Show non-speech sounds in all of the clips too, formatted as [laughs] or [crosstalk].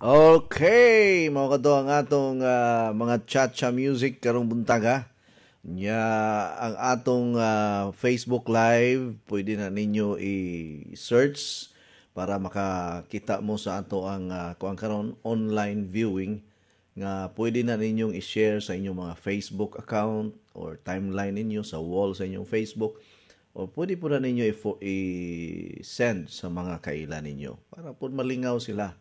Okay, mga kato, ang atong uh, mga chacha music karong buntaga. Nya ang atong uh, Facebook Live, pwede na ninyo i-search para makakita mo sa ato ang uh, ah, kuang karon online viewing nga pwede na ninyong i-share sa inyong mga Facebook account or timeline ninyo sa wall sa inyong Facebook o pwede po na ninyo i-send sa mga kaila ninyo para po malingaw sila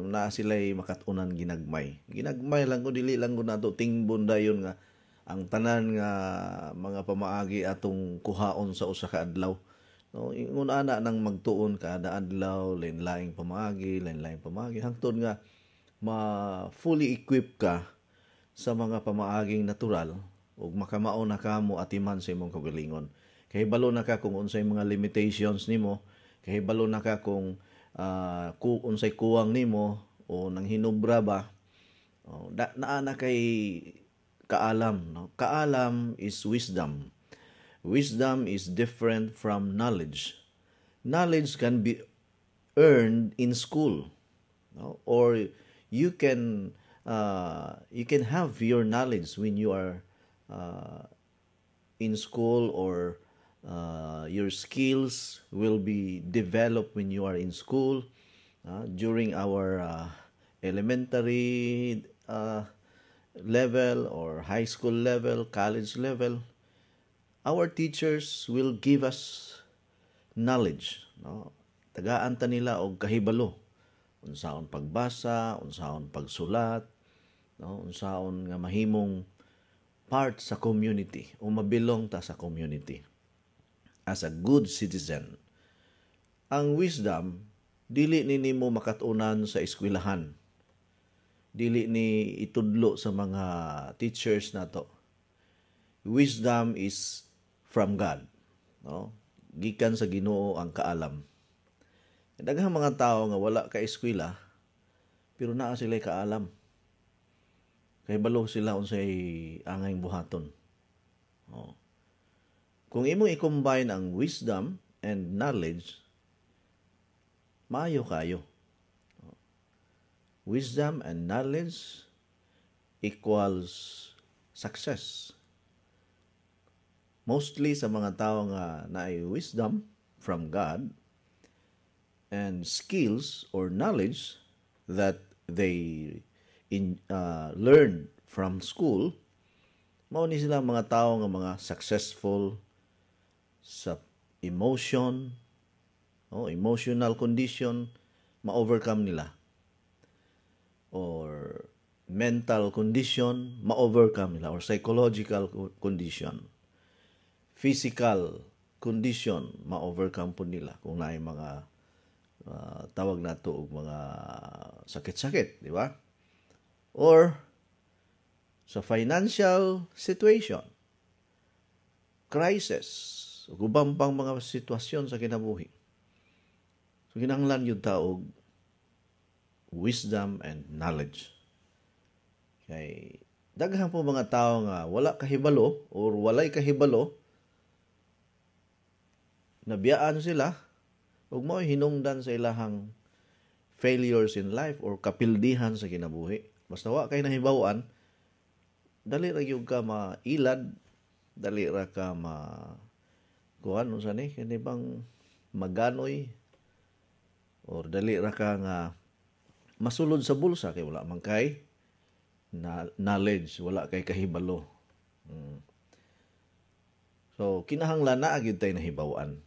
na sila'y makatunan ginagmay. Ginagmay lang ko, dili lang ko na to, tingbon dayon nga, ang tanan nga mga pamaagi atong kuhaon sa usa ka adlaw. No, Una na nang magtuon kada adlaw, lain lain pamaagi, lain lain pamaagi hangtod nga ma fully equip ka sa mga pamaaging natural ug makamao na kamo atiman sa imong kagalingon. Kahibalo na ka kung unsay mga limitations nimo, kahibalo na ka kung uh, ah, kung unsay kuwang nimo o nang hinubra ba oh, da, naa na kay kaalam no kaalam is wisdom wisdom is different from knowledge knowledge can be earned in school no? or you can uh, you can have your knowledge when you are uh, in school or uh, your skills will be developed when you are in school uh, during our uh, elementary uh, level or high school level college level our teachers will give us knowledge no tagaan ta nila og kahibalo unsaon pagbasa unsaon pagsulat no unsaon nga mahimong part sa community o mabilong ta sa community as a good citizen. Ang wisdom, dili nini mo makatunan sa eskwelahan. Dili ni itudlo sa mga teachers nato. Wisdom is from God. No? Gikan sa ginoo ang kaalam. Daghang mga tao nga wala ka eskwela, pero naa sila kaalam. Kay balo sila unsay angay buhaton. Oh. Kung imong i-combine ang wisdom and knowledge, maayo kayo. Wisdom and knowledge equals success. Mostly sa mga tao nga naay wisdom from God and skills or knowledge that they in, uh, learn from school, mao ni sila mga tao nga mga successful sa emotion, oh, emotional condition, ma-overcome nila. Or mental condition, ma-overcome nila. Or psychological condition. Physical condition, ma-overcome po nila. Kung na mga uh, tawag na to og mga sakit-sakit, di ba? Or sa financial situation, crisis, So, guban pang mga sitwasyon sa kinabuhi. So, kinanglan yung taog wisdom and knowledge. Kay daghan po mga tao nga wala kahibalo or walay kahibalo nabiyaan sila ug mo hinungdan sa ilahang failures in life or kapildihan sa kinabuhi. Basta wa kay nahibawan, dali ra gyud ka mailad, dali ra ka ma kuan unsa ni kini bang maganoy or dali ra ka nga masulod sa bulsa kay wala man kay na knowledge wala kay kahibalo hmm. so kinahanglan na agid tay nahibawan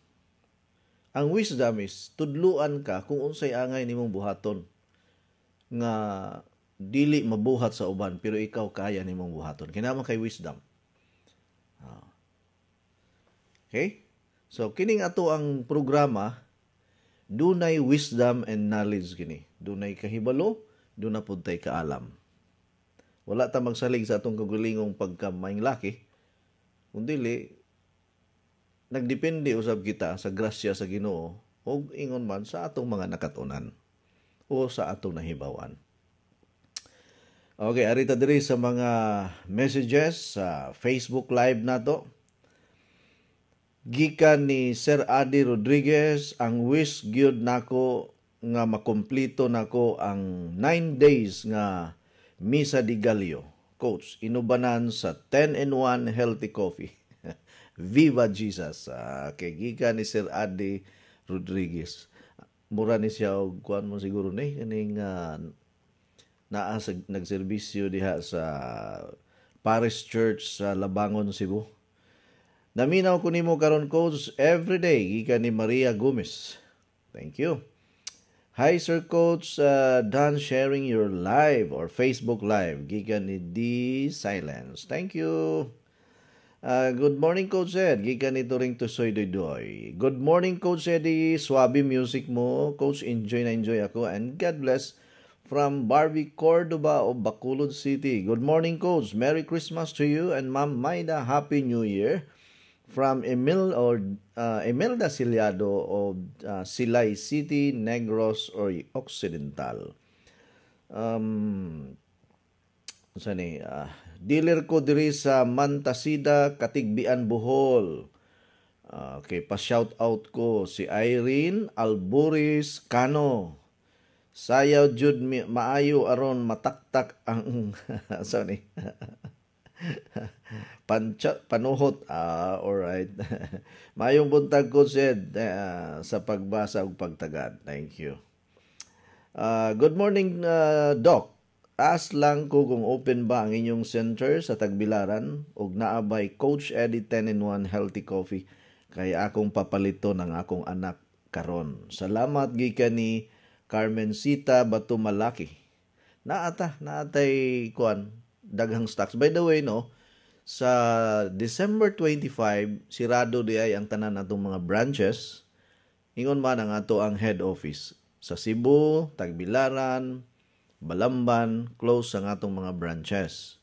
ang wisdom is tudluan ka kung unsay angay nimong buhaton nga dili mabuhat sa uban pero ikaw kaya nimong buhaton kinahanglan kay wisdom ah. okay So kining ato ang programa dunay wisdom and knowledge kini. Dunay kahibalo, dunay pud tay kaalam. Wala ta magsalig sa atong kagulingong pagkamaing laki. Undili nagdepende usab kita sa grasya sa Ginoo o ingon man sa atong mga nakatunan o sa atong nahibawan. Okay, arita diri sa mga messages sa Facebook Live nato gikan ni Sir Adi Rodriguez ang wish gyud nako nga makumpleto nako ang 9 days nga Misa di Galio. Coach, inubanan sa 10 and 1 healthy coffee. [laughs] Viva Jesus. Okay, ah, kay gikan ni Sir Adi Rodriguez. Mura ni siya og kuan mo siguro ni kaning uh, ah, naa nagserbisyo diha sa Parish Church sa Labangon Cebu Naminaw ko nimo karon coach day gikan ni Maria Gomez. Thank you. Hi Sir Coach, uh, done sharing your live or Facebook live gikan ni D Silence. Thank you. Uh, good morning Coach Ed, gikan ni Turing Tusoy Doydoy. Good morning Coach Eddie, swabi music mo. Coach, enjoy na enjoy ako and God bless from Barbie Cordoba of Bacolod City. Good morning Coach, Merry Christmas to you and Ma'am Maida, Happy New Year from Emil or uh, Imelda Siliado of uh, Silay City, Negros or Occidental. Um, saan eh? Uh, dealer ko diri sa Mantasida, Katigbian, Bohol. Uh, okay, pa-shout out ko si Irene Alburis Cano. Sayaw jud maayo aron mataktak ang sorry. [laughs] [laughs] [laughs] Pancha, panuhot. Ah, alright. [laughs] Mayong buntag ko, Sed, uh, sa pagbasa o pagtagad. Thank you. Uh, good morning, uh, Doc. As lang ko kung open ba ang inyong center sa Tagbilaran og naabay Coach Eddie 10-in-1 Healthy Coffee kay akong papalito ng akong anak karon. Salamat gikan ni Carmencita Batumalaki. Naata, naatay kuan daghang stocks. By the way, no, sa December 25, sirado di ay ang tanan atong mga branches. Ingon man ang ato ang head office. Sa Cebu, Tagbilaran, Balamban, close ang atong mga branches.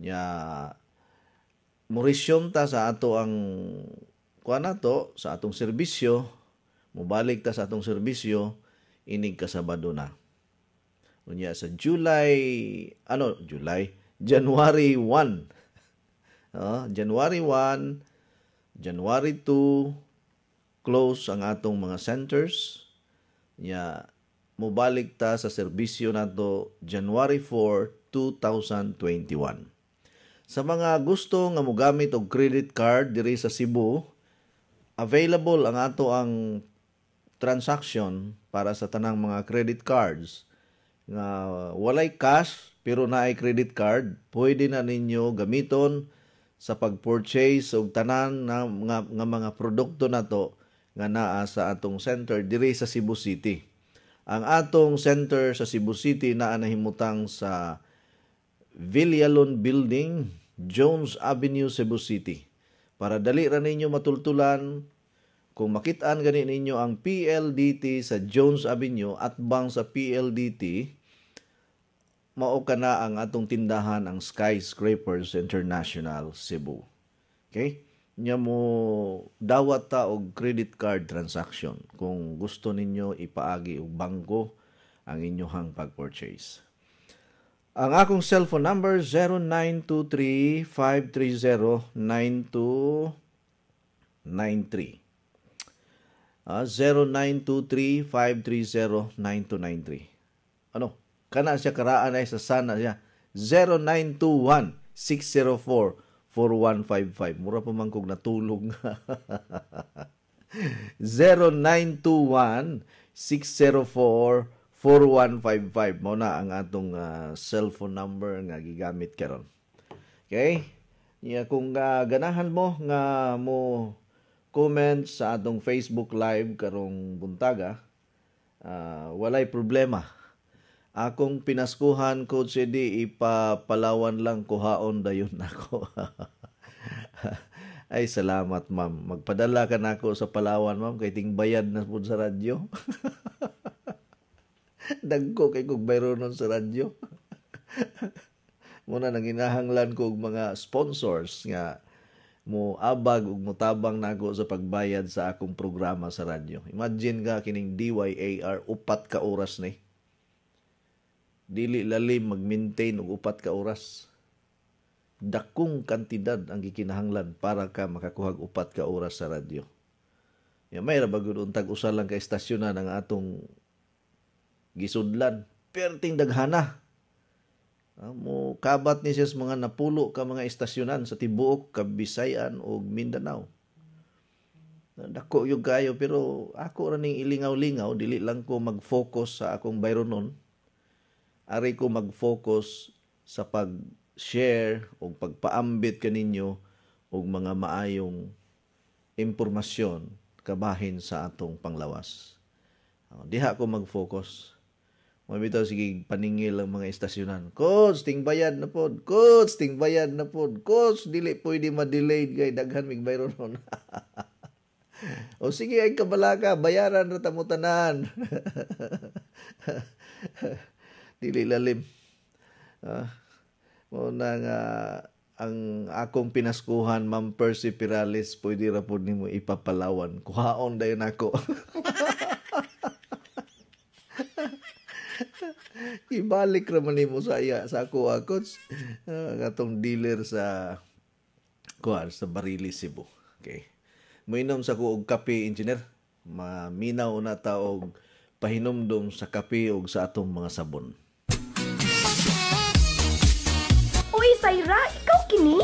Nya Mauritium ta sa ato ang kuha na to, sa atong serbisyo, mubalik ta sa atong serbisyo, inig kasabado na. Unya sa July, ano, July? January 1. Uh, January 1, January 2, close ang atong mga centers. Nya, mubalik ta sa serbisyo nato January 4, 2021. Sa mga gusto nga mogamit og credit card diri sa Cebu, available ang ato ang transaction para sa tanang mga credit cards nga walay cash pero na naay credit card, pwede na ninyo gamiton sa pag-purchase og tanan na nga, nga mga produkto nato nga naa sa atong center diri sa Cebu City. Ang atong center sa Cebu City naa nahimutang sa Villalon Building, Jones Avenue, Cebu City. Para dali ra ninyo matultulan kung makitaan gani ninyo ang PLDT sa Jones Avenue at bang sa PLDT, mao ka na ang atong tindahan ang Skyscrapers International Cebu. Okay? Nya mo dawat ta og credit card transaction kung gusto ninyo ipaagi og bangko ang inyohang pag-purchase. Ang akong cellphone number 0923-530-9293 uh, ah, 0923-530-9293. Ano? Kana siya karaan ay sa sana siya. 0921-604-4155. Mura pa man kog natulog. 0921-604-4155. [laughs] Mao na ang atong uh, cellphone number nga gigamit karon. Okay? Yeah, kung uh, ganahan mo nga mo comment sa atong Facebook Live karong buntaga, uh, walay problema. Akong pinaskuhan, Coach Eddie, ipapalawan lang kuhaon dayon nako. [laughs] Ay, salamat, ma'am. Magpadala ka nako sa Palawan, ma'am. Kay tingbayad na pud sa radyo. [laughs] Dagko kay kog bayro nun sa radyo. [laughs] Muna nang inahanglan kog mga sponsors nga mo abag ug mutabang nako sa pagbayad sa akong programa sa radyo. Imagine ka kining DYAR upat ka oras ni. Dili lalim mag-maintain og upat ka oras. Dakong kantidad ang gikinahanglan para ka makakuhag upat ka oras sa radyo. Ya may ra bagud untag usa lang ka istasyon na ng atong gisudlan. Perting daghana Ah, mo kabat ni Sis mga napulo ka mga istasyonan sa tibuok Kabisayan o Mindanao. Dako yung kayo pero ako ra ning ilingaw-lingaw dili lang ko mag-focus sa akong bayronon. Ari ko mag-focus sa pag-share o pagpaambit kaninyo og mga maayong impormasyon kabahin sa atong panglawas. Ah, diha ko mag-focus Mamitaw, sige, paningil ang mga estasyonan. Coach, tingbayan na po. Coach, tingbayan na pod. Coach, dili pwede ma-delayed kay daghan mig bayron ron. [laughs] o sige, ay kabalaka, bayaran ra tamo tanan. [laughs] dili lalim. Ah, mo na nga ang akong pinaskuhan, Ma'am Percy Pirales, pwede ra pod nimo ipapalawan. Kuhaon dayon ako. [laughs] [laughs] ibalik raman nimo sa iya sa ako coach uh, dealer sa kuan sa Barili Cebu okay Muinom sa ko og kape engineer maminaw na ta og pahinomdom sa kape og sa atong mga sabon Uy Sayra ikaw kini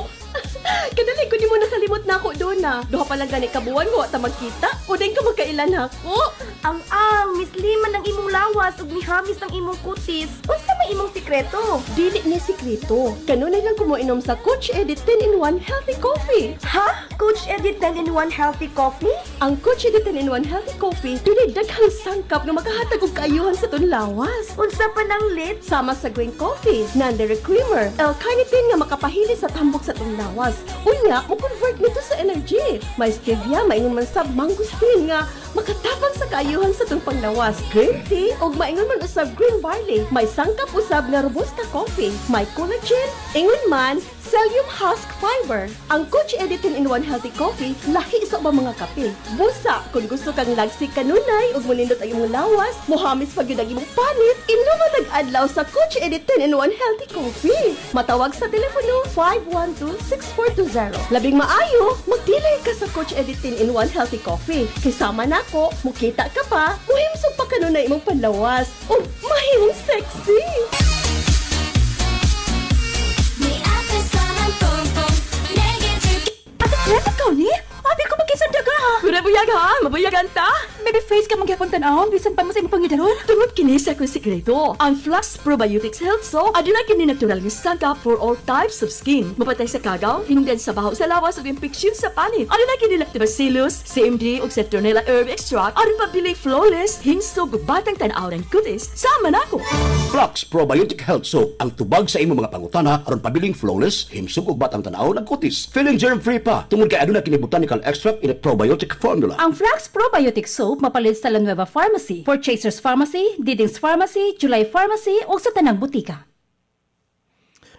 kadali eh. ko di mo nakalimot na ako doon na. Ah. Duha pa lang gani kabuan ko ta magkita. O din ka magkailan ako. Ah. Ang ang Miss Liman ang imong lawas ug mihamis ang imong kutis. Unsa may imong sekreto? Dili ni sikreto. Kanunay lang kumuinom sa Coach Edit 10 in 1 healthy coffee. Ha? Coach Edit 10 in 1 healthy coffee? Ang Coach Edit 10 in 1 healthy coffee dili daghang sangkap nga makahatag og kaayuhan sa ton lawas. Unsa pa nang lit? Sama sa green coffee, non creamer, L-carnitine nga makapahili sa tambok sa ton lawas Unya, mo-convert nito sa energy. May stevia, may man sab mangustin nga Makatapang sa kaayuhan sa itong panglawas. Green tea o maingon man usab green barley. May sangkap usab nga robusta coffee. May collagen, ingon man, Psyllium Husk Fiber. Ang Coach Editin in One Healthy Coffee, lahi sa ba mga kape. Busa, kung gusto kang lagsik kanunay, ug munindot ang imong lawas, muhamis pag yun imong panit, inuman nag-adlaw sa Coach Editin in One Healthy Coffee. Matawag sa telepono 512-6420. Labing maayo, magdilay ka sa Coach Editin in One Healthy Coffee. Kisama na dako, mukita ka pa, muhimsog pa kanunay imong panlawas. O oh, mahimong sexy! May atas sa ng pom-pom, negative... At ikaw ni? Abi ko magkisang daga ha. Mabuyag ha, ta. Baby face ka magyapon tanawon, oh. bisan pa mo sa imong pangidaron. Tungod kinisa ko akong sikreto. Ang Flux Probiotics Health Soap, aduna kini natural nga sangkap for all types of skin. Mapatay sa kagaw, hinungdan sa baho sa lawas ug infection sa panit. Aduna kini lactobacillus, CMD ug Citronella herb extract aron pabili flawless, hingsog ug batang tan-aw ng cuties. Sama na ako. Flux Probiotic Health Soap ang tubag sa imo mga pangutana aron pabiling flawless, himsog ug batang tan-aw ng cuties. Feeling germ-free pa. Tungod kay aduna kini botanical Tropical Extract in a Probiotic Formula. Ang Flax Probiotic Soap mapalit sa Lanueva Pharmacy, Purchasers Pharmacy, Didings Pharmacy, July Pharmacy o sa Tanang Butika.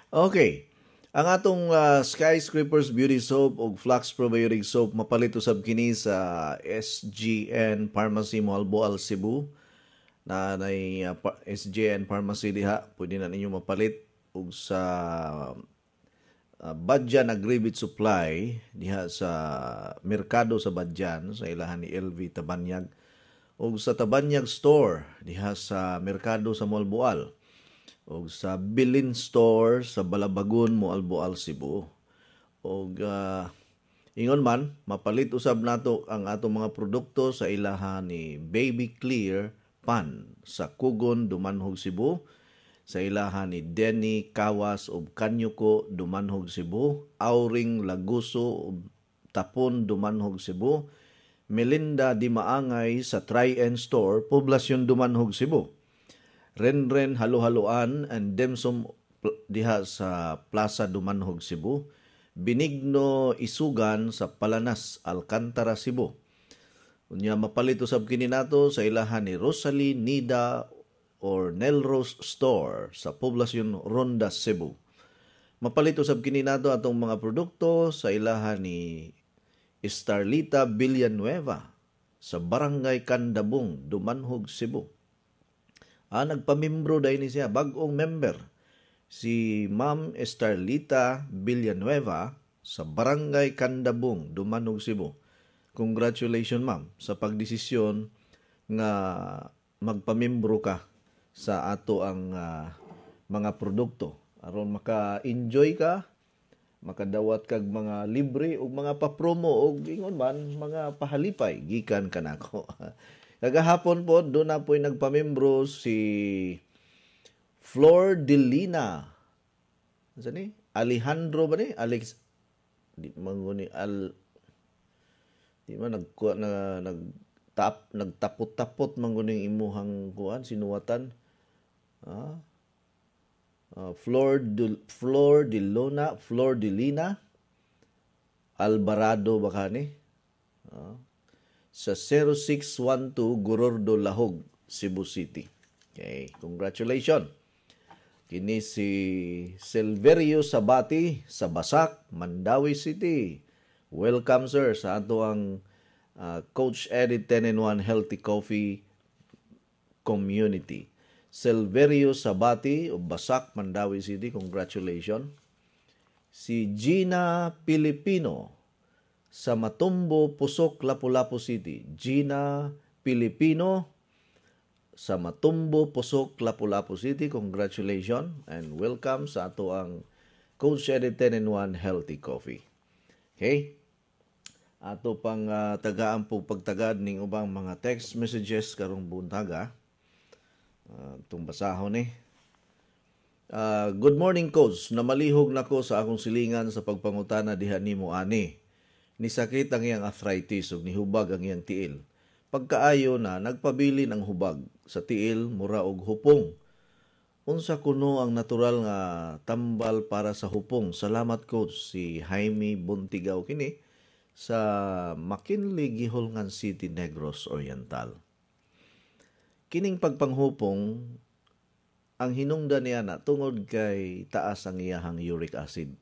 Okay. Ang atong uh, Skyscrapers Beauty Soap o Flax Probiotic Soap mapalit usab kini sa SGN Pharmacy Malboal Cebu na nay uh, ah, SGN Pharmacy diha pwede na ninyo mapalit og sa uh, ah, Badyan Agribit Supply diha sa merkado sa Badjan sa ilahan ni LV Tabanyag ug sa Tabanyag Store diha sa merkado sa Malbual ug sa Bilin Store sa Balabagon Malbual Cebu ug uh, ingon man mapalit usab nato ang atong mga produkto sa ilahan ni Baby Clear Pan sa Kugon Dumanhog Cebu sa ilahan ni Denny Kawas ug Kanyuko Dumanhog Cebu, Auring Laguso ug Tapon Dumanhog Cebu, Melinda Dimaangay sa Try and Store, Poblasyon Dumanhog Cebu. Renren Haluhaluan and Demsom diha sa Plaza Dumanhog Cebu, Binigno Isugan sa Palanas, Alcantara Cebu. Unya mapalito sab kini nato sa ilahan ni Rosalie Nida or Nelrose Store sa Poblacion Ronda, Cebu. Mapalit usab kini nato atong mga produkto sa ilahan ni Starlita Villanueva sa Barangay Kandabong, Dumanhog, Cebu. Ah, nagpamimbro dahil ni siya, bagong member, si Ma'am Starlita Villanueva sa Barangay Kandabong, Dumanhog, Cebu. Congratulations, Ma'am, sa pagdesisyon nga magpamimbro ka sa ato ang uh, mga produkto aron maka-enjoy ka makadawat kag mga libre o mga papromo o ingon man mga pahalipay gikan kanako [laughs] kagahapon po do na po'y nagpamembro si Flor Delina sa ni Alejandro ba ni Alex di manguni al di man nag na nag tap nagtapot-tapot manguning imuhang kuan sinuwatan Uh, Flor, de, Flor de Luna, Flor de Lina, Alvarado Bakani. Uh, sa 0612 Gorordo Lahog, Cebu City. Okay, congratulations. Kini si Silverio Sabati sa Basak, Mandawi City. Welcome sir sa ato ang uh, Coach Edit 10 in 1 Healthy Coffee Community. Selverio Sabati o Basak, Mandawi City. Congratulations. Si Gina Pilipino sa Matumbo, Pusok, Lapu-Lapu City. Gina Pilipino sa Matumbo, Pusok, Lapu-Lapu City. Congratulations and welcome sa ato ang Coach Eddie 10 in 1 Healthy Coffee. Okay? Ato pang uh, ah, tagaan po pagtagad ning ubang mga text messages karong buntaga. Ah. Uh, itong basahon eh. Ah, uh, good morning coach, namalihog nako sa akong silingan sa pagpangutana diha nimo ani. Nisakit ang iyang arthritis ug nihubag ang iyang tiil. Pagkaayo na nagpabili ng hubag sa tiil mura og hupong. Unsa kuno ang natural nga tambal para sa hupong? Salamat coach si Jaime Buntigaw kini sa McKinley Giholngan City, Negros Oriental. Kining pagpanghupong ang hinungdan niya na tungod kay taas ang iyahang uric acid.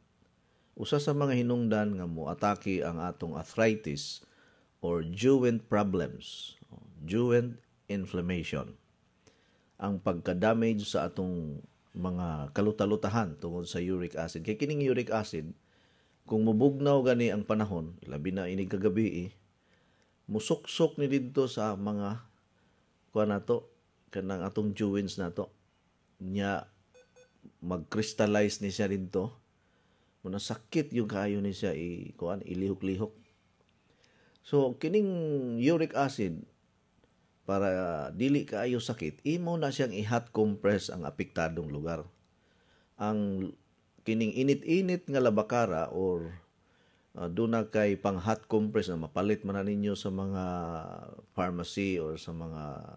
Usa sa mga hinungdan nga moatake ang atong arthritis or joint problems, joint inflammation. Ang pagka-damage sa atong mga kalutalutahan tungod sa uric acid. Kay kining uric acid, kung mubugnaw gani ang panahon, labi na inig kagabi, eh, musuksok ni dito sa mga kuha na to, kanang atong jewins na to, niya mag-crystallize ni siya rin to. Muna sakit yung kaayo ni siya i kuan ilihok-lihok. So kining uric acid para dili kaayo sakit, imo na siyang ihat compress ang apektadong lugar. Ang kining init-init nga labakara or uh, doon na kay pang hot compress na mapalit man na ninyo sa mga pharmacy or sa mga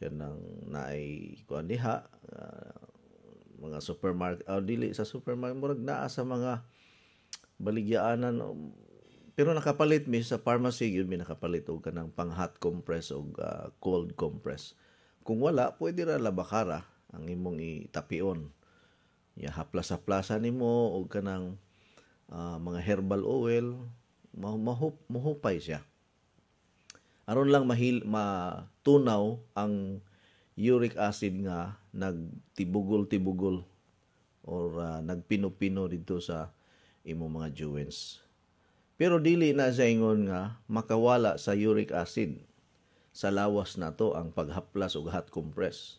kanang naay kuan uh, mga supermarket oh, dili sa supermarket murag naa sa mga baligyaanan um, pero nakapalit mi sa pharmacy yun mi nakapalit og kanang pang hot compress og uh, cold compress kung wala pwede ra labakara ang imong itapion ya haplasa-plasa nimo og kanang uh, mga herbal oil, mahup, mahupay siya. Aron lang mahil, matunaw ang uric acid nga nagtibugol-tibugol or uh, nagpino-pino dito sa imo mga joints. Pero dili na sa ingon nga makawala sa uric acid. Sa lawas na to ang paghaplas o hot compress.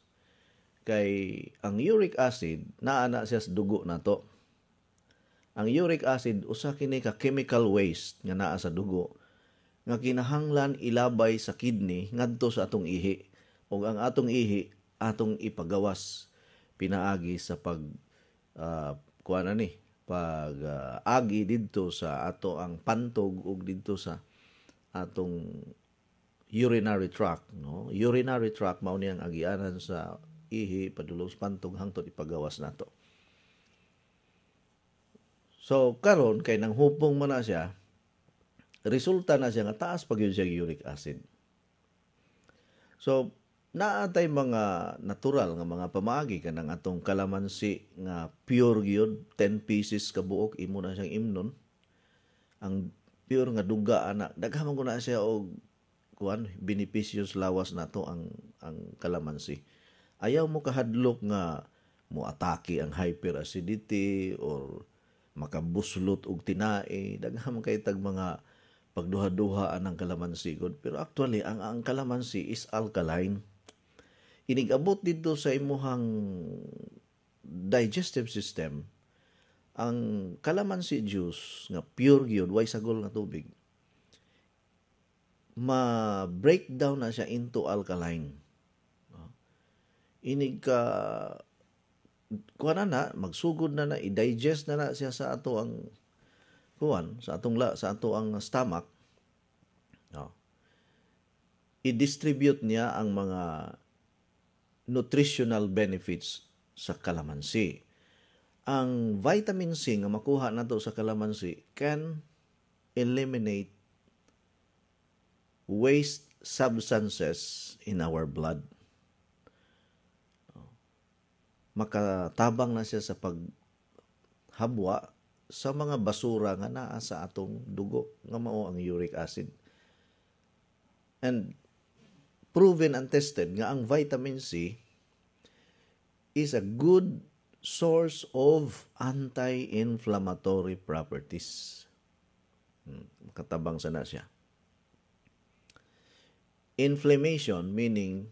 Kay ang uric acid naa na siya sa dugo na to. Ang uric acid usa kini ka chemical waste nga naa sa dugo nga kinahanglan ilabay sa kidney ngadto sa atong ihi ug ang atong ihi atong ipagawas pinaagi sa pag uh, ah, kuan ni pag uh, agi didto sa ato ang pantog ug didto sa atong urinary tract no urinary tract mao ni ang agianan sa ihi padulong sa pantog hangtod ipagawas nato So, karon kay nang hubong man na siya, resulta na siya nga taas pag yun siya uric acid. So, naatay mga natural nga mga pamaagi kanang atong kalamansi nga pure gyud 10 pieces ka buok imo na siyang imnon ang pure nga duga ana daghaman ko na siya og kuan beneficious lawas nato ang ang kalamansi ayaw mo kahadlok nga mo atake ang hyperacidity or makabuslot og tinae daghan kay tag mga pagduha-duha anang kalamansi god pero actually ang ang kalamansi is alkaline inigabot didto sa imuhang digestive system ang kalamansi juice nga pure gyud way sagol nga tubig ma breakdown na siya into alkaline ah. inig ka kuha na na, magsugod na na, i-digest na na siya sa ato ang kuan, sa atong la, sa ato ang stomach. No. I-distribute niya ang mga nutritional benefits sa kalamansi. Ang vitamin C nga makuha nato sa kalamansi can eliminate waste substances in our blood makatabang na siya sa paghabwa sa mga basura nga naa sa atong dugo nga mao ang uric acid. And proven and tested nga ang vitamin C is a good source of anti-inflammatory properties. Hmm, Katabang sana siya. Inflammation meaning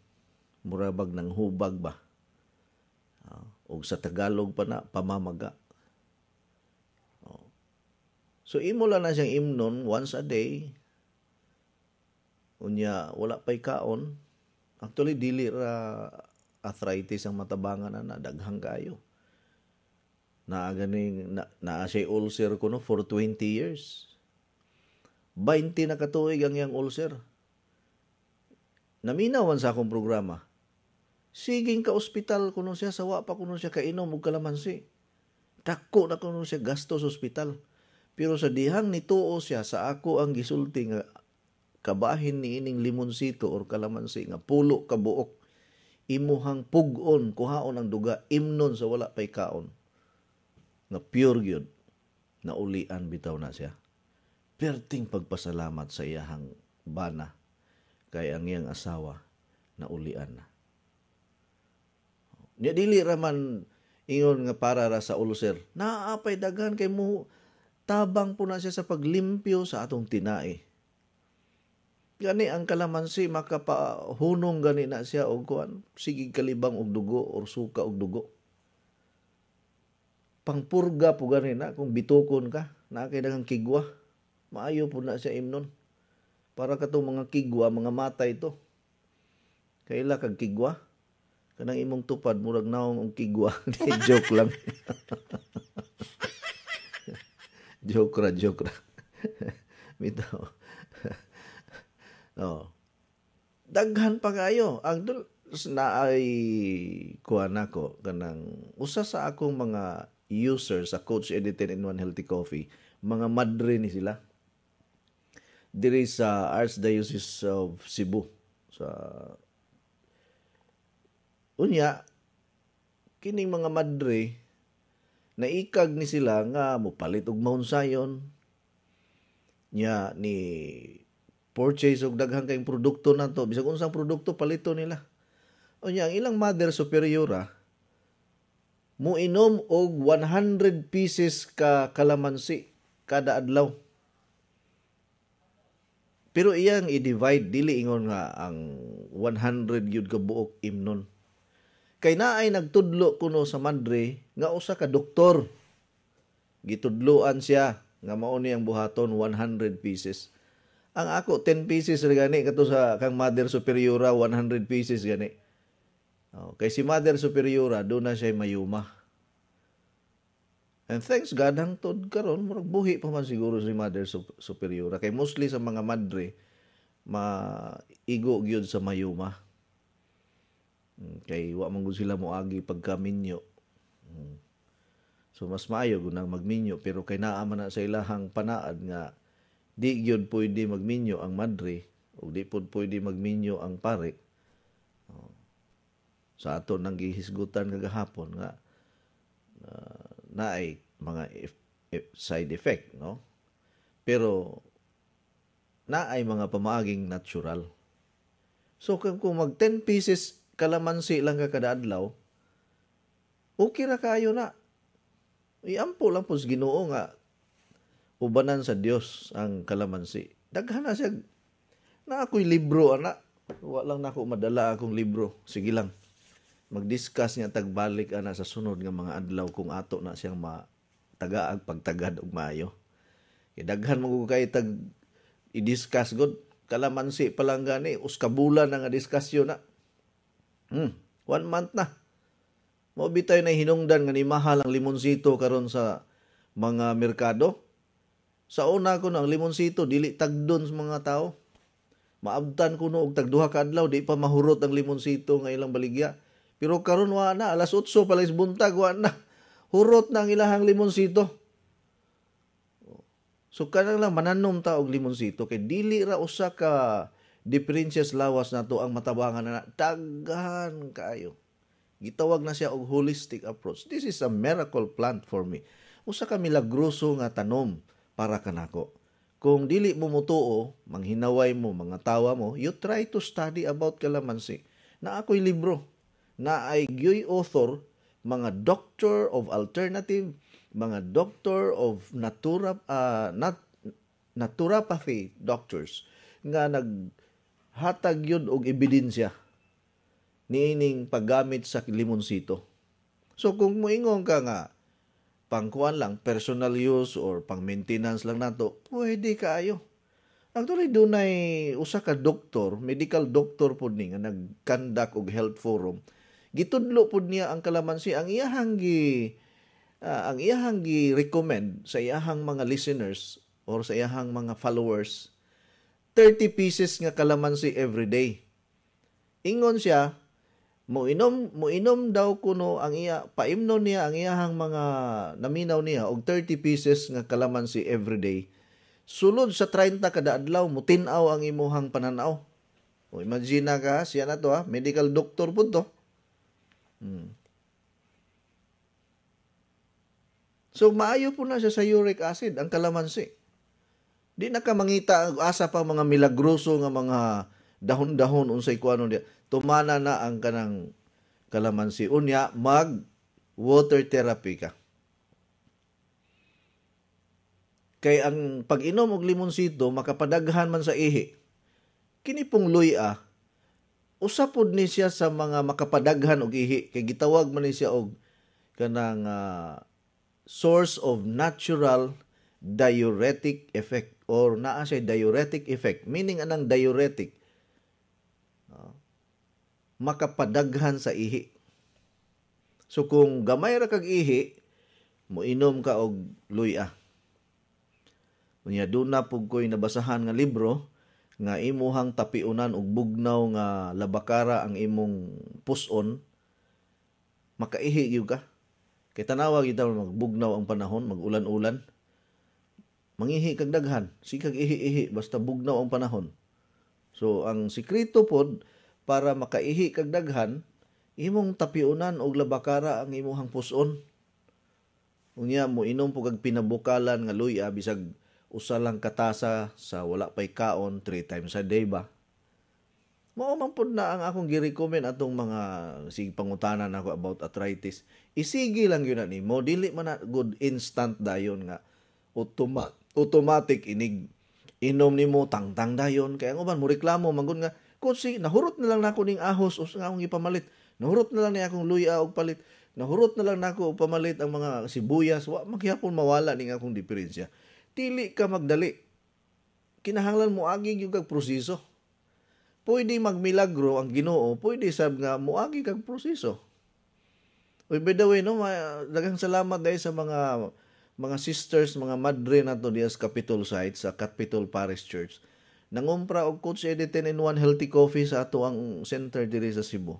murabag ng hubag ba? o sa Tagalog pa na, pamamaga. So, imo na siyang imnon once a day. Unya, wala pa'y kaon. Actually, dili ra arthritis ang matabangan na daghang kayo. Naa ganing na, naa siya ulcer ko no for 20 years. 20 na katuig ang yang ulcer. Naminawan sa akong programa. Siging ka ospital kuno siya sawa pa kuno siya kainom og kalamansi. Dako na kuno siya gasto sa ospital. Pero sa dihang nituo siya sa ako ang gisulti nga kabahin ni ining limonsito or kalamansi nga pulo ka buok imuhang pugon kuhaon ang duga imnon sa wala pay kaon nga pure gyud na ulian bitaw na siya perting pagpasalamat sa iyang bana kay ang iyang asawa na ulian na Nya dili raman ingon nga para ra sa ulo Naapay Naaapay daghan kay mo tabang po na siya sa paglimpyo sa atong tinai. Gani ang kalamansi makapahunong gani na siya og kuan sige kalibang og dugo or suka og dugo. Pangpurga po gani na kung bitukon ka na kay daghang kigwa. Maayo po na siya imnon. Para katong mga kigwa, mga mata ito. Kaila kag kigwa kanang imong tupad murag naong ang kigwa [laughs] joke lang [laughs] joke ra joke ra mito [laughs] oh daghan pa kayo ang dul na ay kuha nako kanang usa sa akong mga users sa Coach Edited in One Healthy Coffee mga madre ni sila diri sa Archdiocese of Cebu sa unya kining mga madre naikag ni sila nga mopalit og maunsayon nya ni purchase og daghang kayong produkto nato bisag unsang produkto palito nila unya ang ilang mother superiora muinom og 100 pieces ka kalamansi kada adlaw pero iyang i-divide dili ingon nga ang 100 gyud ka buok imnon Kay naay nagtudlo kuno sa madre nga usa ka doktor. Gitudloan siya nga mao ni ang buhaton 100 pieces. Ang ako 10 pieces ra gani kato sa kang Mother Superiora 100 pieces gani. Oh, kay si Mother Superiora do na siya mayuma. And thanks God ang tod karon murag buhi pa man siguro si Mother Superiora kay mostly sa mga madre maigo gyud sa mayuma. Mm, kay wa man gud sila moagi pagkaminyo. Mm. So mas maayo gud nang magminyo pero kay naa man na sa ilahang panaad nga di gyud pwede magminyo ang madre ug di pud pwede magminyo ang pare. Oh. Sa ato nang gihisgutan kagahapon nga uh, naay mga side effect no pero naay mga pamaaging natural so kung mag 10 pieces kalamansi lang ka kada adlaw, okay ra kayo na. Iampo lang po Ginoo nga ubanan sa Dios ang kalamansi. Daghan na siya na ako'y libro ana. Wa lang nako madala akong libro. Sige lang. Mag-discuss niya tagbalik ana sa sunod nga mga adlaw kung ato na siyang mataga pagtagad og mayo. Daghan mo kay tag i-discuss god kalamansi pa lang gani us kabulan na nga diskusyon na Hmm, one month na. Mo bitay na hinungdan nga ni ang limonsito karon sa mga merkado. Sa una ko ang limonsito dili tagdon sa mga tao. Maabtan ko no og tagduha ka adlaw di pa mahurot ang limonsito nga ilang baligya. Pero karon wa na alas 8 pala is buntag wa na. Hurot na ang ilahang limonsito. So kanang lang mananom ta og limonsito kay dili ra usa ka differences lawas nato ang matabangan na, tagahan daghan kayo. Gitawag na siya og holistic approach. This is a miracle plant for me. Usa ka milagroso nga tanom para kanako. Kung dili mo mutuo, manghinaway mo mga tawa mo, you try to study about kalamansi. Na ako'y libro, na ay gyoy author, mga doctor of alternative, mga doctor of natura, uh, nat, naturapathy doctors, nga nag hatag yun og ebidensya niining paggamit sa limonsito. So kung moingon ka nga pangkuan lang, personal use or pang-maintenance lang nato, pwede kaayo. Actually, dunay usa ka doktor, medical doctor pud ni nga nag og health forum. Gitudlo pud niya ang kalamansi. Ang iyahang gi, uh, ang iyahang gi recommend sa iyahang mga listeners or sa iyahang mga followers 30 pieces nga kalamansi everyday. Ingon siya, moinom moinom daw kuno ang iya paimno niya ang iyahang mga naminaw niya og 30 pieces nga kalamansi everyday sulod sa 30 kada adlaw mo tinaw ang imong pananaw o imagine na ka siya na to ha ah, medical doctor pud to hmm. so maayo po na siya sa uric acid ang kalamansi Di na ka mangita asa pa mga milagroso nga mga dahon-dahon unsay kuano dia. Tumana na ang kanang kalamansi unya mag water therapy ka. Kay ang pag-inom og limonsito makapadaghan man sa ihi. Kini pong luya usapod ni siya sa mga makapadaghan og ihi kay gitawag man ni siya og kanang uh, source of natural diuretic effect or naa siya diuretic effect meaning anang diuretic ah, makapadaghan sa ihi so kung gamay ra kag ihi moinom ka og luya unya na pug koy nabasahan nga libro nga imuhang tapiunan og bugnaw nga labakara ang imong puson makaihi gyud ka kay tanawa gyud magbugnaw ang panahon magulan-ulan mangihi kag daghan sikag ihi-ihi basta bugnaw ang panahon so ang sikreto pod para makaihi kag daghan imong tapiunan og labakara ang imong puson unya mo inom po kag pinabukalan nga luya bisag usa lang katasa sa wala pay kaon 3 times a day ba mao man pud na ang akong gi-recommend atong mga sige pangutanan ako about arthritis isigi lang yun na nimo dili man na good instant dayon nga automatic automatic inig inom nimo tangtang dayon kay ang uban mo reklamo manggon nga kunsi nahurot na lang nako ning ahos us nga akong ipamalit nahurot na lang ni akong luya og palit nahurot na lang nako og pamalit ang mga sibuyas wa magyapon mawala ning akong diferensya dili ka magdali kinahanglan mo agi gyud kag proseso pwede magmilagro ang Ginoo pwede sab nga moagi kag proseso Uy, by the way, no, daghang salamat dahil sa mga mga sisters, mga madre na to diya sa Capitol site, sa Capitol Parish Church. Nangumpra og Coach Editin in one healthy coffee sa ato ang center diri sa Cebu.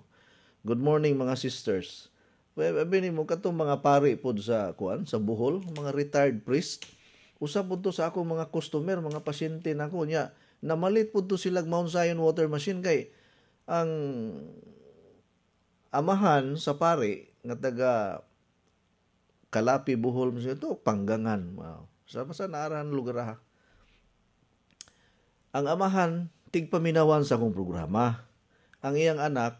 Good morning mga sisters. Well, abin mo katong mga pari pod sa kuan sa Bohol, mga retired priest. Usa pod to sa akong mga customer, mga pasyente nako niya. namalit pod to silag Mount Zion water machine kay ang amahan sa pari nga taga kalapi buhol mo ito panggangan wow. sa masanaran lugar ha ang amahan tigpaminawan sa akong programa ang iyang anak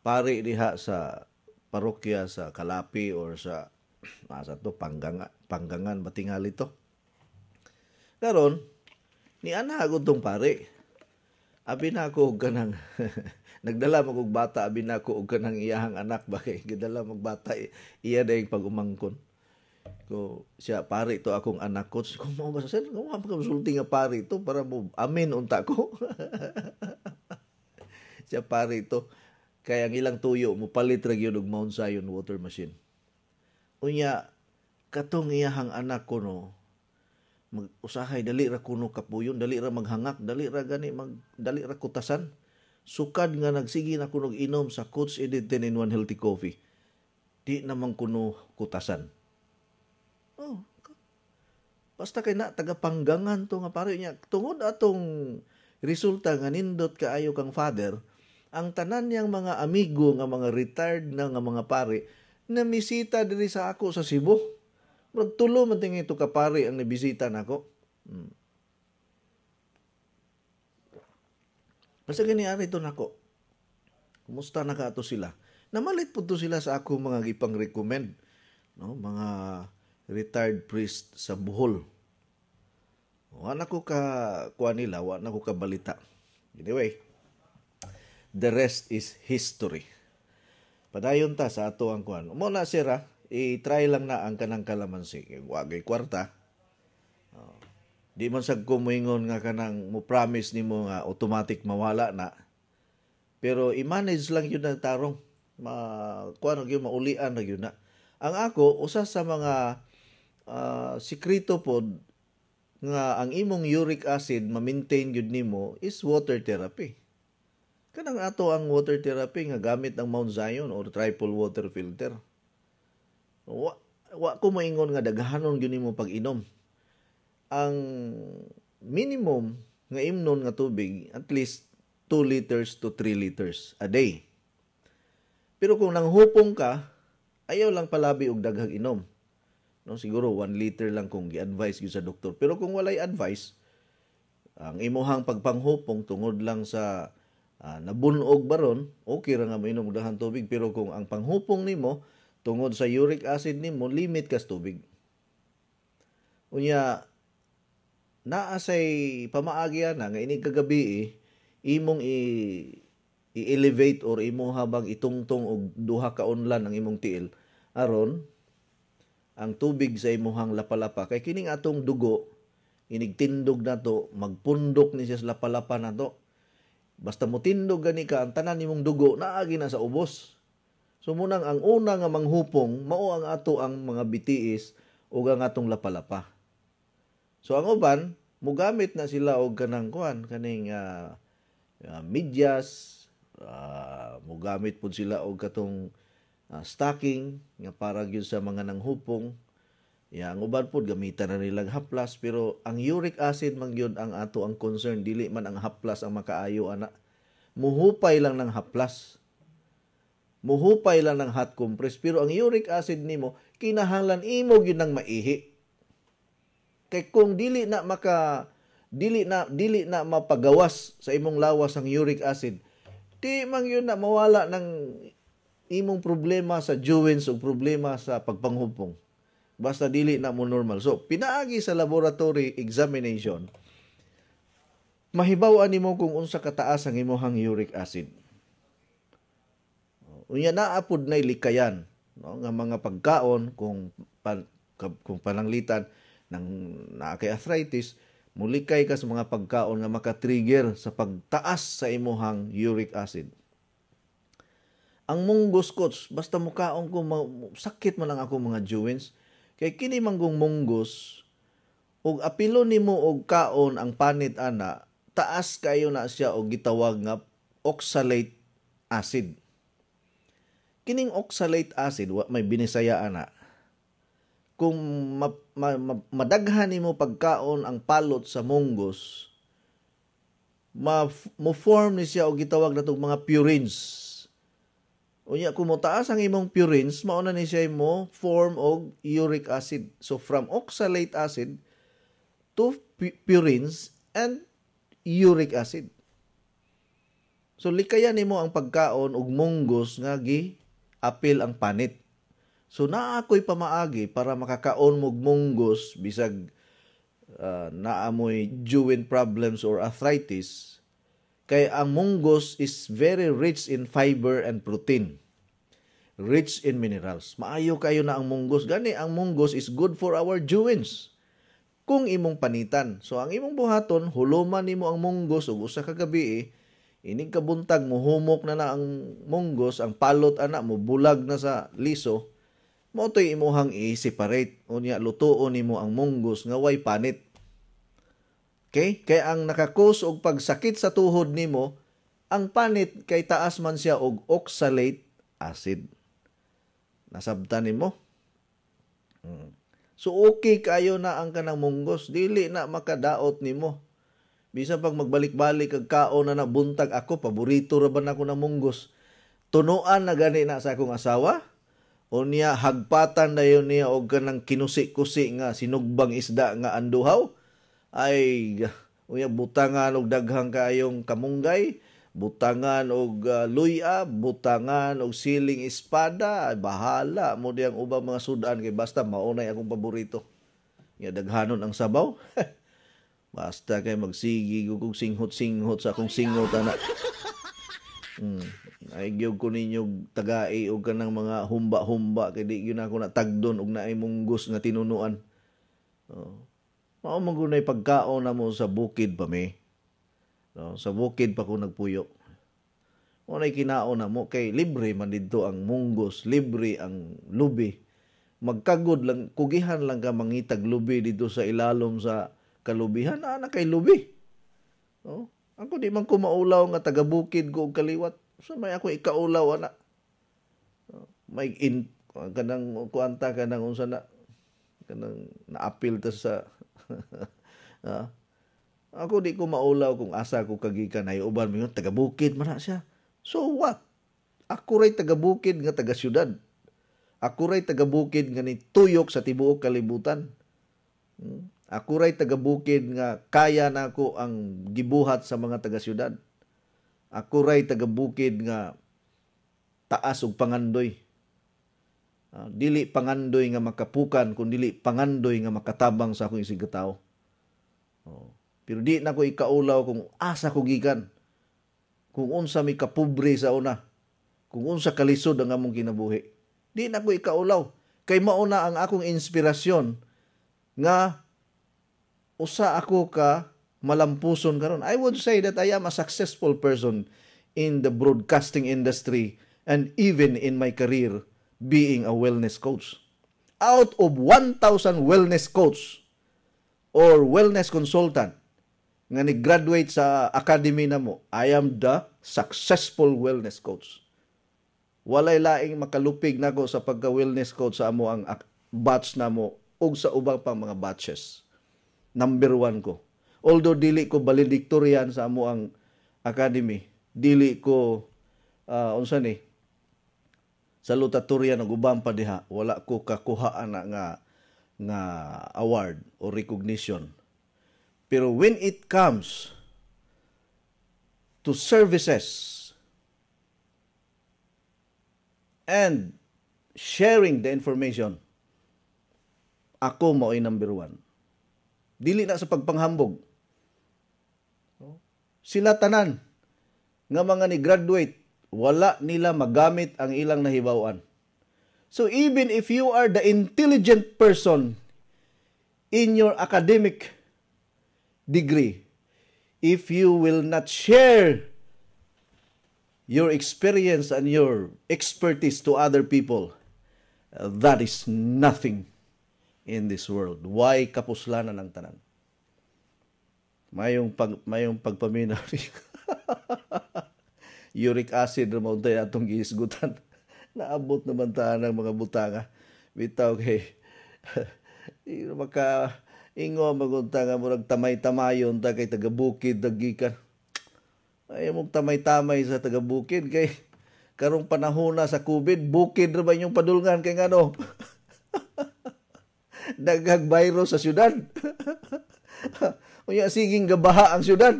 pare diha sa parokya sa Kalapi or sa [clears throat] nasa to pangganga panggangan batingali to karon ni ana gud tong pare abi na ako ganang [laughs] Nagdala mo kog bata abi nako og kanang iyahang anak [laughs] ba kay gidala mo bata iya dayong pagumangkon. Ko siya pare to akong anak ko. Ko mo ba sir? Ko mo kasulti nga pare to para mo amen unta ko. [laughs] siya pare to kay ang ilang tuyo mo palit ra gyud og Mount Zion water machine. Unya katong iyahang anak ko no mag usahay dali ra kuno kapuyon dali ra maghangak dali ra gani mag dali ra kutasan sukad nga nagsige na kuno inom sa Coach Edit 10 in 1 healthy coffee. Di naman kuno kutasan. Oh. Basta kay na tagapanggangan to nga pare niya tungod atong resulta nga nindot kaayo kang father ang tanan niyang mga amigo nga mga retired na nga mga pare na misita diri sa ako sa Cebu. Magtulo man tingin ito ka pare ang nabisita nako. Hmm. Basta gani ari to nako. Kumusta na kaato sila? Namalit pud to sila sa ako mga gipang recommend no mga retired priest sa Bohol. Wa na ko ka kuha nila, wa na ko ka Anyway, the rest is history. Padayon ta sa ato ang kuan. Mo na sira, ah, i-try lang na ang kanang kalamansi. Wagay kwarta, Di man sad ko moingon nga kanang mo promise nimo nga automatic mawala na. Pero i-manage lang yun ang tarong. Ma kuan gyud maulian na yun na. Ang ako usa sa mga uh, sikreto pod nga ang imong uric acid ma-maintain yun nimo is water therapy. Kanang ato ang water therapy nga gamit ang Mount Zion or triple water filter. Wa, wa ko maingon nga daghanon gyud nimo pag-inom ang minimum nga imnon nga tubig at least 2 liters to 3 liters a day. Pero kung nanghupong ka, ayaw lang palabi og daghang inom. No, siguro 1 liter lang kung gi-advise gyud sa doktor. Pero kung walay advice, ang imuhang pagpanghupong tungod lang sa uh, nabunog baron, okay ra nga mainom inom daghang tubig pero kung ang panghupong nimo tungod sa uric acid nimo limit kas tubig. Unya naa say pamaagi na nga ini kagabi eh, imong i i-elevate or imo habang itungtong og duha ka onlan ang imong tiil aron ang tubig sa imong lapalapa kay kining atong dugo inigtindog to, magpundok ni siya sa lapalapa na nato basta mo tindog gani ka ang tanan nimong dugo naagi na sa ubos so munang ang una nga manghupong mao ang ato ang mga bitiis o ang atong lapalapa So ang uban mugamit na sila og kanang kuan kaning uh, uh, medyas uh, mugamit pud sila og katong uh, stocking nga para gyud sa mga nanghupong Ya, ang uban pud gamitan na nilang haplas pero ang uric acid man gyud ang ato ang concern dili man ang haplas ang makaayo ana. Muhupay lang ng haplas. Muhupay lang ng hot compress pero ang uric acid nimo kinahanglan imo gyud nang maihi. Kay kung dili na maka dili na dili na mapagawas sa imong lawas ang uric acid, di man yun na mawala ng imong problema sa joints o problema sa pagpanghupong. Basta dili na mo normal. So, pinaagi sa laboratory examination, mahibaw mahibawan nimo kung unsa kataas ang imong uric acid. Unya naapod na likayan no, nga mga pagkaon kung pan, kung pananglitan ng naakay arthritis, mulikay ka sa mga pagkaon nga makatrigger sa pagtaas sa imuhang uric acid. Ang munggos coach, basta mukaon ko sakit mo lang ako mga joints, kay kini manggong munggos ug apilo nimo og kaon ang panit ana, taas kayo na siya og gitawag nga oxalate acid. Kining oxalate acid, may binisaya ana, kung ma- ma- ma- madaghan nimo pagkaon ang palot sa munggos ma mo form ni siya og gitawag natong mga purines Unya kung mataas ang imong purines, mauna ni siya mo form og uric acid. So from oxalate acid to purines and uric acid. So likayan nimo ang pagkaon og munggos nga gi apil ang panit. So naa ako'y pamaagi para makakaon mog munggos bisag uh, naamoy joint problems or arthritis kay ang munggos is very rich in fiber and protein rich in minerals. Maayo kayo na ang munggos. Gani, ang munggos is good for our joints. Kung imong panitan. So, ang imong buhaton, huluman nimo ang munggos ug usa ka gabi, eh, inig kabuntag mo humok na na ang munggos, ang palot ana mo bulag na sa liso mo to'y imuhang i-separate. Unya, lutuon nimo ang munggos nga way panit. Okay? Kay ang nakakos og pagsakit sa tuhod nimo, ang panit kay taas man siya og oxalate acid. Nasabtan nimo. Hmm. So okay kayo na ang kanang munggos, dili na makadaot nimo. Bisa pag magbalik-balik kag kaon na nabuntag ako, paborito ra ba nako na munggos? Tunuan na gani na sa akong asawa? o niya hagpatan na yun niya og kanang kinusi-kusi nga sinugbang isda nga anduhaw ay uya butangan og daghang kayong kamunggay butangan og uh, luya butangan og siling espada ay bahala mo diyang ubang mga sudan kay basta maunay akong paborito nga daghanon ang sabaw [laughs] basta kay magsigi ug singhot-singhot sa akong singhot anak [laughs] mm ay gyud ko ninyo tagai og kanang mga humba-humba kay di gyud ako natagdon og naay mong gus nga tinunuan. Oh. Mao magunay pagkaon namo sa bukid pa mi. No, oh, sa bukid pa ko nagpuyo. nay kinaon namo kay libre man didto ang munggos, libre ang lubi. Magkagod lang, kugihan lang ka mangitag lubi dito sa ilalom sa kalubihan. Ana ah, kay lubi. No? Oh, ako di man ko maulaw nga taga bukid ko og kaliwat. So may ako ikaulaw ana. May in kanang kuanta kanang unsa na kanang naapil ta sa [laughs] Ako di ko maulaw kung asa ko kagikan ay uban mo taga bukid man siya. So what? Ako ray taga bukid nga taga syudad. Ako ray taga bukid nga ni tuyok sa tibuok kalibutan. Hmm? Ako ray taga bukid nga kaya na ako ang gibuhat sa mga taga syudad. Ako ray tagabukid nga taas og pangandoy. Ah, dili pangandoy nga makapukan kun dili pangandoy nga makatabang sa akong isig oh, Pero di na ko ikaulaw kung asa ko gikan. Kung unsa mi kapobre sa una. Kung unsa kalisod ang among kinabuhi. Di na ko ikaulaw. Kay mauna ang akong inspirasyon nga usa ako ka malampuson karon. I would say that I am a successful person in the broadcasting industry and even in my career being a wellness coach. Out of 1,000 wellness coach or wellness consultant nga ni-graduate sa academy na mo, I am the successful wellness coach. Walay laing makalupig nako sa pagka-wellness coach sa amo ang batch na mo ug sa ubang pang mga batches. Number one ko, Although dili ko valedictorian sa amo ang academy, dili ko uh, unsa ni salutatorian og ubang pa diha, wala ko kakuhaan na nga nga award or recognition. Pero when it comes to services and sharing the information, ako mo mao number one. Dili na sa pagpanghambog sila tanan nga mga ni graduate wala nila magamit ang ilang nahibawan. So even if you are the intelligent person in your academic degree, if you will not share your experience and your expertise to other people, that is nothing in this world. Why kapuslanan ang tanan? mayong pag mayong pagpaminaw [laughs] uric acid ra mauntay atong giisgutan [laughs] naabot naman ta ng mga butanga bitaw kay [laughs] maka ingo magunta nga murag tamay-tamayon ta kay taga bukid dagikan ay mong tamay-tamay sa taga bukid kay karong panahon sa COVID bukid ra ba inyong padulngan kay ngano daghang virus sa syudad Unya siging gabaha ang syudad.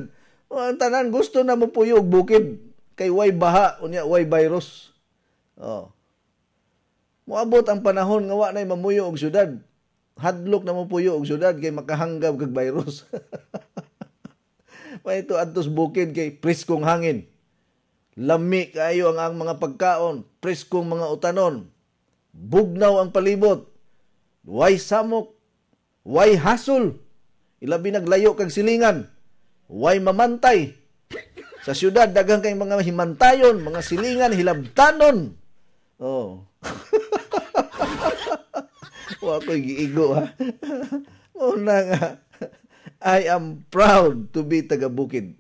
O, ang tanan gusto na mo puyog bukid kay way baha unya way virus. Oh. Moabot ang panahon nga wa nay mamuyo og syudad. Hadlok na mo puyo og syudad kay makahanggab kag virus. Paito [laughs] adtos bukid kay priskong hangin. Lami kayo ang ang mga pagkaon, priskong mga utanon. Bugnaw ang palibot. Way samok, way hasol. Ilabi naglayo kag silingan. Way mamantay. Sa syudad, daghang kay mga himantayon, mga silingan, hilabtanon. Oh. [laughs] Wa ko giigo ha. [laughs] Una nga, [laughs] I am proud to be taga bukid.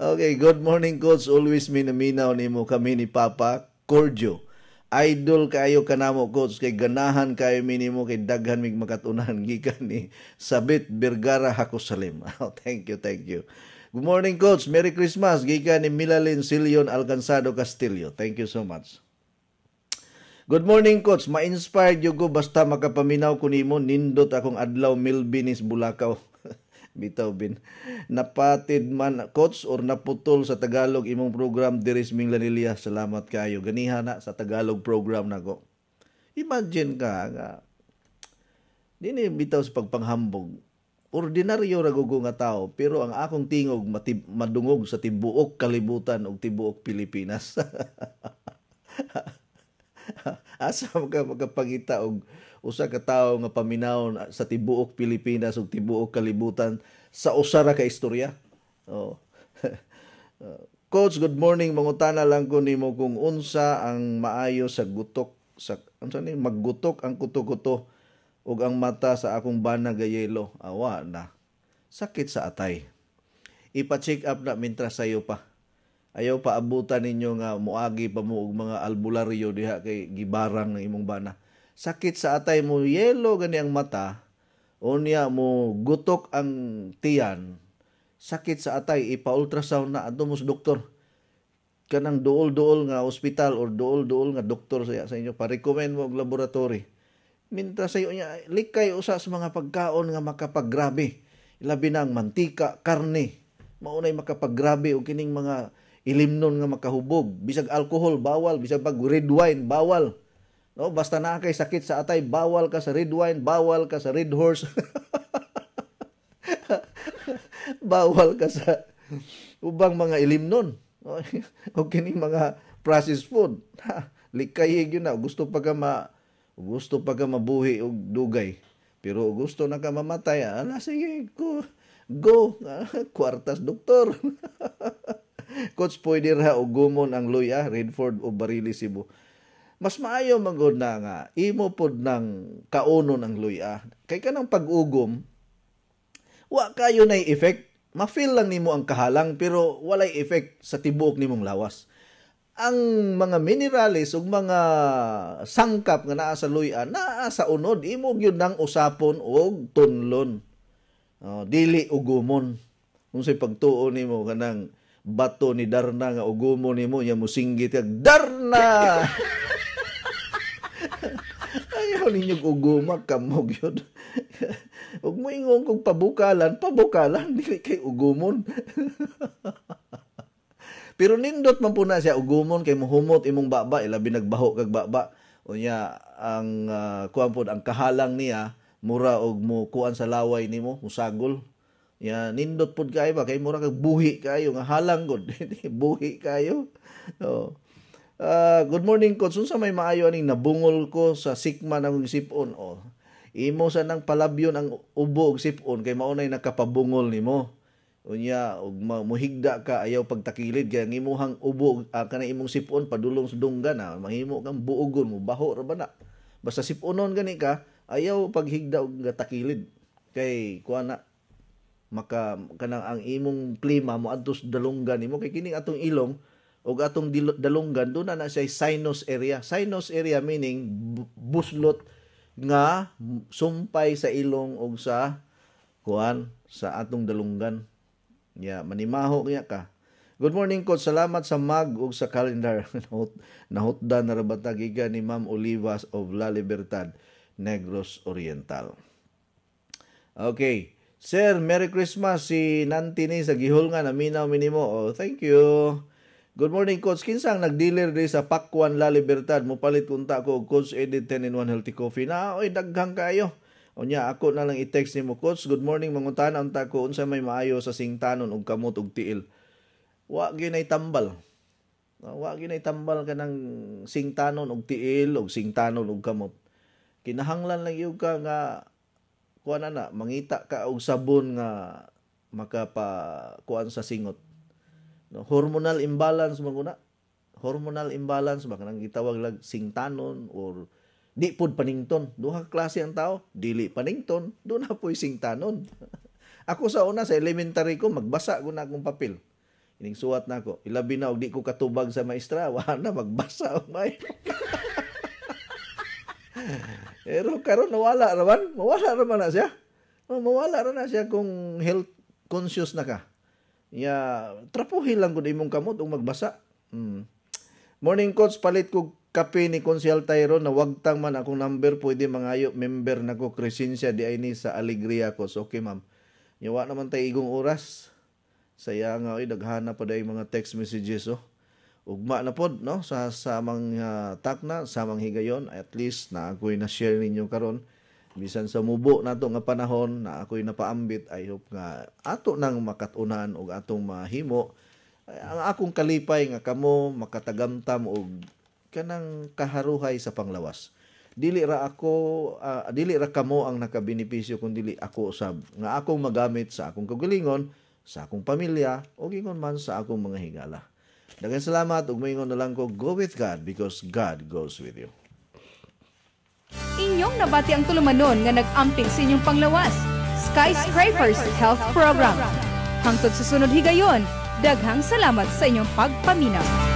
okay, good morning coach. Always minaminaw nimo kami ni Papa Cordio idol kayo kanamo coach kay ganahan kayo minimo kay daghan mig makatunan [laughs] gikan ni Sabit Bergara Hakusalim. [laughs] Oh, thank you, thank you. Good morning coach, Merry Christmas gikan ni Milalyn Silion Alcansado Castillo. Thank you so much. Good morning coach, ma-inspired yo go basta makapaminaw ko nimo nindot akong adlaw Milbinis Bulakaw. [laughs] bitaw bin napatid man coach or naputol sa Tagalog imong program diri sa Minglanilia salamat kayo ganiha na sa Tagalog program nako imagine ka nga dini bitaw sa pagpanghambog ordinaryo ra gugo nga tao pero ang akong tingog matib, madungog sa tibuok kalibutan ug tibuok Pilipinas [laughs] asa ka magapangita og usa ka tawo nga paminawon sa tibuok Pilipinas ug tibuok kalibutan sa usa ra ka istorya. Oh. [laughs] Coach, good morning. Mangutana lang ko nimo kung unsa ang maayo sa gutok sa unsa ni maggutok ang kuto-kuto ug ang mata sa akong bana gayelo. Awa na. Sakit sa atay. Ipa-check up na mintras sayo pa. Ayaw pa abutan ninyo nga muagi pa mo og mga albularyo diha kay gibarang ng imong bana sakit sa atay mo yelo gani ang mata o niya mo gutok ang tiyan sakit sa atay ipa-ultrasound na adto mo doktor kanang duol-duol nga ospital or duol-duol nga doktor sa, sa inyo pa-recommend mo og laboratory minta sa iyo niya likay usa sa mga pagkaon nga makapagrabe labi na ang mantika karne maunay makapagrabe og kining mga ilimnon nga makahubog bisag alcohol bawal bisag pag red wine bawal No, basta na kay sakit sa atay, bawal ka sa red wine, bawal ka sa red horse. [laughs] bawal ka sa ubang mga ilim nun. [laughs] o kini mga processed food. Ha, likay yun na. Gusto pa ka ma gusto pa ka mabuhi og dugay. Pero gusto na ka mamatay, ala sige, go. go. Ah, kwartas doktor. [laughs] Coach, pwede ra ugumon ang luya, Redford o Barili Cebu mas maayo magod na nga imo pod ng kaunon ang luya kay kanang pag-ugom wa kayo na effect mafeel lang nimo ang kahalang pero walay effect sa tibuok nimong lawas ang mga minerals ug mga sangkap nga naa sa luya naa sa unod imo gyud nang usapon og tunlon oh, dili ugumon kung sa pagtuon nimo kanang bato ni Darna nga ugumo nimo ya musinggit kag Darna [laughs] Pero ninyo uguma kamog yun. Huwag mo ingong kung pabukalan, pabukalan, dili kay ugumon. Pero nindot man po na siya ugumon kay muhumot imong baba, ilabi nagbaho kag baba. Unya ang uh, ah, kuan pod ang kahalang niya mura og mo kuan sa laway nimo, musagol. Ya nindot pod kay ba kay mura kag buhi kayo nga halang gud, [laughs] buhi kayo. Oh. Uh, good morning coach. Unsa may maayo aning nabungol ko sa sikma ng sipon o. Oh. Imo sa nang palabyon ang ubo og sipon kay maunay nakapabungol nimo. Unya og muhigda ka ayaw pagtakilid kay ang imuhang ubo uh, kanang imong sipon padulong sa dungga na mahimo kang buogon mo baho ra ba na. Basta siponon gani ka ayaw paghigda og gatakilid kay kuha na maka kanang ang imong plima mo adto sa dalunggan nimo kay kining atong ilong ug atong dalungan do na na siya sinus area sinus area meaning buslot nga sumpay sa ilong ug sa kuan sa atong dalungan ya yeah, manimaho niya ka Good morning coach. Salamat sa mag ug sa calendar. [laughs] nahutdan na rabata ni Ma'am Olivas of La Libertad, Negros Oriental. Okay. Sir, Merry Christmas si Nanti ni sa gihol nga naminaw minimo. Oh, thank you. Good morning, Coach. Kinsang nag-dealer day sa Pakwan La Libertad. Mupalit kunta ko, Coach Edit 10 in 1 Healthy Coffee. Na, oy, daghang kayo. O niya, ako na lang i-text ni mo, Coach. Good morning, mangutana ang ko. Unsa may maayo sa singtanon ug kamot ug tiil. Wa ginay tambal. Ah, wa ginay tambal ka ng singtanon ug tiil ug singtanon ug kamot. Kinahanglan lang iyo ka nga kuan na, mangita ka og sabon nga makapa kuan sa singot No, hormonal imbalance maguna. Hormonal imbalance baka nang gitawag lag singtanon or di pud panington. Duha klase ang tao, dili panington, do na po'y singtanon. [laughs] ako sa una sa elementary ko magbasa ko na akong papel. Ining suwat na ako. Ilabi na og di ko katubag sa maestra, [laughs] wa na magbasa og may. [laughs] Pero karon nawala raman, mawala raman na siya. Mawala ra na siya kung health conscious na ka Ya, trapuhi lang gud imong kamot ug magbasa. Mm. Morning coach, palit ko kape ni Konsyal Tyron na wagtang man akong number pwede mangayo member na nako Crescencia di ay ni sa Alegria ko. So, okay ma'am. Yawa naman tay igong oras. Saya nga oy daghana pa day mga text messages oh ugma na pod no sa samang uh, ah, takna samang higayon at least na ako'y na share ninyo karon bisan sa mubo nato nga panahon na ako'y napaambit I hope nga ato nang makatunan og atong mahimo ang akong kalipay nga kamo makatagamtam og kanang kaharuhay sa panglawas dili ra ako uh, dili ra kamo ang nakabenepisyo kun dili ako usab nga akong magamit sa akong kagalingon sa akong pamilya o gingon man sa akong mga higala Daghang salamat ug moingon na lang ko go with God because God goes with you Inyong nabati ang tulumanon nga nag-amping sa inyong panglawas, Skyscrapers Health Program. Hangtod sa sunod higayon, daghang salamat sa inyong pagpaminaw.